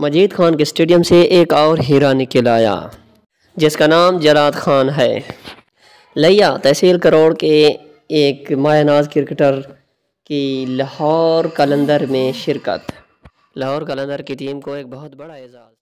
मजीद खान के स्टेडियम से एक और हीरा निकल आया जिसका नाम जरात खान है लिया तहसील करोड़ के एक मायानाज क्रिकेटर की लाहौर कलंदर में शिरकत लाहौर कलंदर की टीम को एक बहुत बड़ा एजाज़